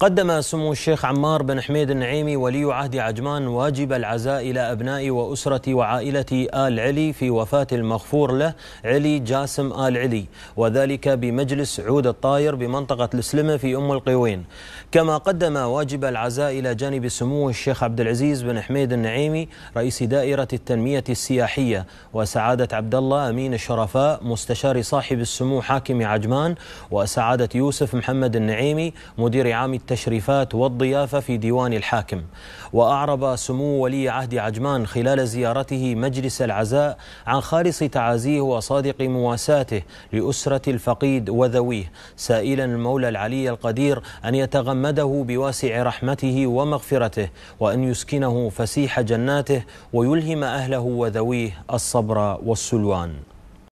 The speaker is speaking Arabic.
قدم سمو الشيخ عمار بن حميد النعيمي ولي عهد عجمان واجب العزاء إلى أبناء وأسرة وعائلة آل علي في وفاة المغفور له علي جاسم آل علي وذلك بمجلس عود الطاير بمنطقة السلمة في أم القيوين كما قدم واجب العزاء إلى جانب سمو الشيخ عبد العزيز بن حميد النعيمي رئيس دائرة التنمية السياحية وسعادة عبد الله أمين الشرفاء مستشار صاحب السمو حاكم عجمان وسعادة يوسف محمد النعيمي مدير عام التشريفات والضيافة في ديوان الحاكم وأعرب سمو ولي عهد عجمان خلال زيارته مجلس العزاء عن خالص تعازيه وصادق مواساته لأسرة الفقيد وذويه سائلا المولى العلي القدير أن يتغمده بواسع رحمته ومغفرته وأن يسكنه فسيح جناته ويلهم أهله وذويه الصبر والسلوان